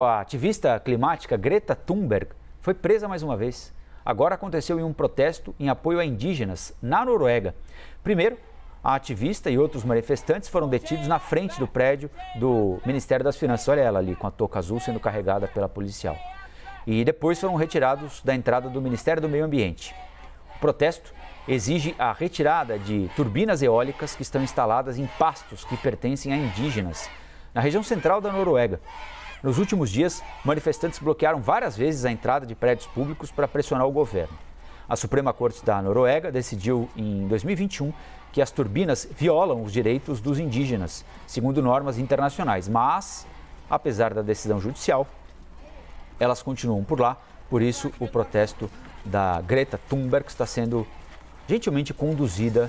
A ativista climática Greta Thunberg foi presa mais uma vez. Agora aconteceu em um protesto em apoio a indígenas na Noruega. Primeiro, a ativista e outros manifestantes foram detidos na frente do prédio do Ministério das Finanças. Olha ela ali com a touca azul sendo carregada pela policial. E depois foram retirados da entrada do Ministério do Meio Ambiente. O protesto exige a retirada de turbinas eólicas que estão instaladas em pastos que pertencem a indígenas na região central da Noruega. Nos últimos dias, manifestantes bloquearam várias vezes a entrada de prédios públicos para pressionar o governo. A Suprema Corte da Noruega decidiu em 2021 que as turbinas violam os direitos dos indígenas, segundo normas internacionais, mas, apesar da decisão judicial, elas continuam por lá, por isso o protesto da Greta Thunberg está sendo gentilmente conduzida